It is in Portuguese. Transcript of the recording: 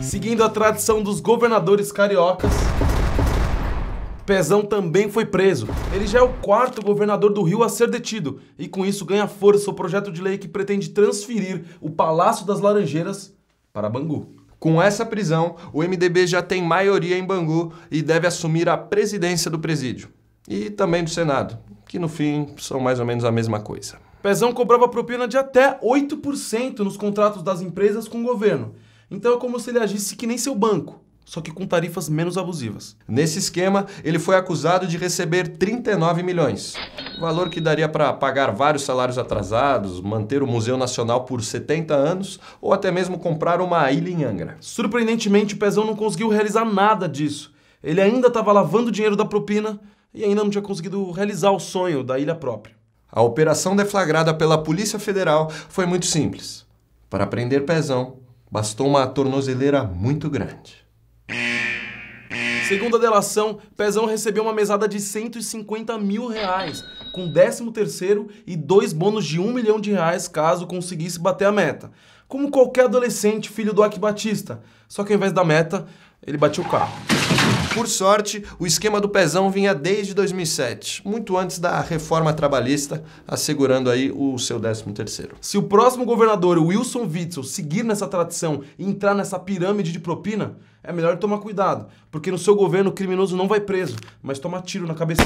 Seguindo a tradição dos governadores cariocas, Pezão também foi preso. Ele já é o quarto governador do Rio a ser detido e com isso ganha força o projeto de lei que pretende transferir o Palácio das Laranjeiras para Bangu. Com essa prisão, o MDB já tem maioria em Bangu e deve assumir a presidência do presídio e também do Senado que no fim são mais ou menos a mesma coisa. Pezão cobrava propina de até 8% nos contratos das empresas com o governo. Então é como se ele agisse que nem seu banco, só que com tarifas menos abusivas. Nesse esquema, ele foi acusado de receber 39 milhões, valor que daria para pagar vários salários atrasados, manter o Museu Nacional por 70 anos ou até mesmo comprar uma ilha em Angra. Surpreendentemente, o Pezão não conseguiu realizar nada disso. Ele ainda estava lavando dinheiro da propina, e ainda não tinha conseguido realizar o sonho da ilha própria. A operação deflagrada pela Polícia Federal foi muito simples. Para prender Pezão, bastou uma tornozeleira muito grande. Segundo a delação, Pezão recebeu uma mesada de 150 mil reais, com 13 terceiro e dois bônus de 1 milhão de reais caso conseguisse bater a meta. Como qualquer adolescente filho do Aki Batista, só que ao invés da meta, ele bateu o carro. Por sorte, o esquema do pezão vinha desde 2007, muito antes da reforma trabalhista, assegurando aí o seu 13º. Se o próximo governador, Wilson Witzel, seguir nessa tradição e entrar nessa pirâmide de propina, é melhor tomar cuidado, porque no seu governo o criminoso não vai preso, mas toma tiro na cabeça.